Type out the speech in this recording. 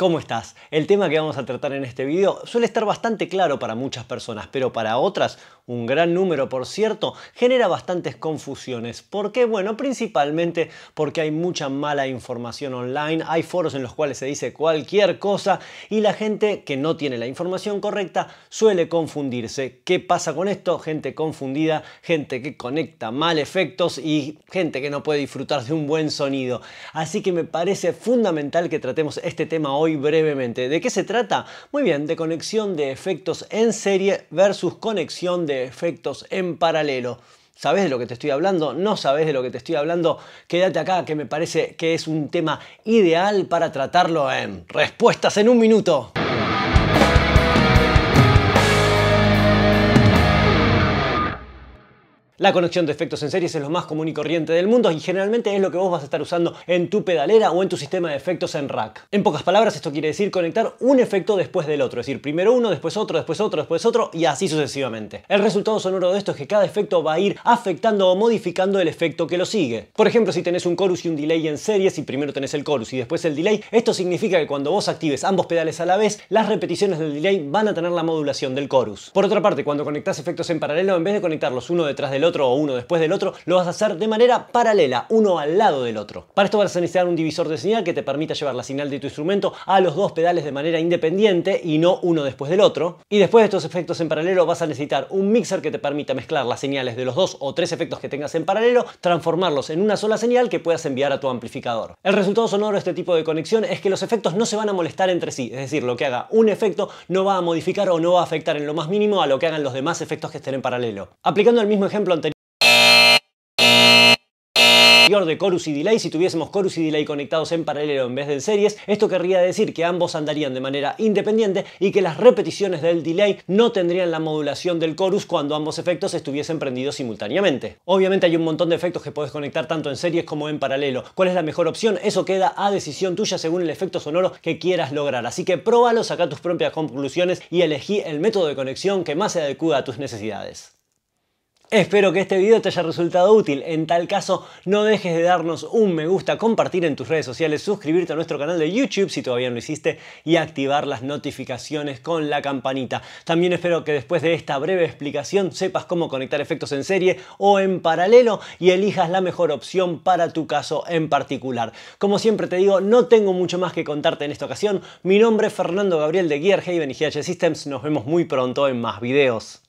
¿Cómo estás? El tema que vamos a tratar en este video suele estar bastante claro para muchas personas, pero para otras, un gran número por cierto, genera bastantes confusiones. ¿Por qué? Bueno, principalmente porque hay mucha mala información online, hay foros en los cuales se dice cualquier cosa y la gente que no tiene la información correcta suele confundirse. ¿Qué pasa con esto? Gente confundida, gente que conecta mal efectos y gente que no puede disfrutar de un buen sonido. Así que me parece fundamental que tratemos este tema hoy brevemente. ¿De qué se trata? Muy bien, de conexión de efectos en serie versus conexión de efectos en paralelo. ¿Sabes de lo que te estoy hablando? ¿No sabes de lo que te estoy hablando? Quédate acá que me parece que es un tema ideal para tratarlo en Respuestas en un minuto. La conexión de efectos en series es lo más común y corriente del mundo y generalmente es lo que vos vas a estar usando en tu pedalera o en tu sistema de efectos en rack. En pocas palabras, esto quiere decir conectar un efecto después del otro, es decir, primero uno, después otro, después otro, después otro y así sucesivamente. El resultado sonoro de esto es que cada efecto va a ir afectando o modificando el efecto que lo sigue. Por ejemplo, si tenés un chorus y un delay en series y primero tenés el chorus y después el delay, esto significa que cuando vos actives ambos pedales a la vez, las repeticiones del delay van a tener la modulación del chorus. Por otra parte, cuando conectás efectos en paralelo, en vez de conectarlos uno detrás del otro, otro o uno después del otro, lo vas a hacer de manera paralela, uno al lado del otro. Para esto vas a necesitar un divisor de señal que te permita llevar la señal de tu instrumento a los dos pedales de manera independiente y no uno después del otro. Y después de estos efectos en paralelo vas a necesitar un mixer que te permita mezclar las señales de los dos o tres efectos que tengas en paralelo, transformarlos en una sola señal que puedas enviar a tu amplificador. El resultado sonoro de este tipo de conexión es que los efectos no se van a molestar entre sí, es decir, lo que haga un efecto no va a modificar o no va a afectar en lo más mínimo a lo que hagan los demás efectos que estén en paralelo. Aplicando el mismo ejemplo de chorus y delay si tuviésemos chorus y delay conectados en paralelo en vez de en series. Esto querría decir que ambos andarían de manera independiente y que las repeticiones del delay no tendrían la modulación del chorus cuando ambos efectos estuviesen prendidos simultáneamente. Obviamente hay un montón de efectos que puedes conectar tanto en series como en paralelo. ¿Cuál es la mejor opción? Eso queda a decisión tuya según el efecto sonoro que quieras lograr. Así que próbalo, saca tus propias conclusiones y elegí el método de conexión que más se adecua a tus necesidades. Espero que este video te haya resultado útil, en tal caso no dejes de darnos un me gusta, compartir en tus redes sociales, suscribirte a nuestro canal de YouTube si todavía no lo hiciste y activar las notificaciones con la campanita. También espero que después de esta breve explicación sepas cómo conectar efectos en serie o en paralelo y elijas la mejor opción para tu caso en particular. Como siempre te digo, no tengo mucho más que contarte en esta ocasión. Mi nombre es Fernando Gabriel de Gearhaven y GH Systems. Nos vemos muy pronto en más videos.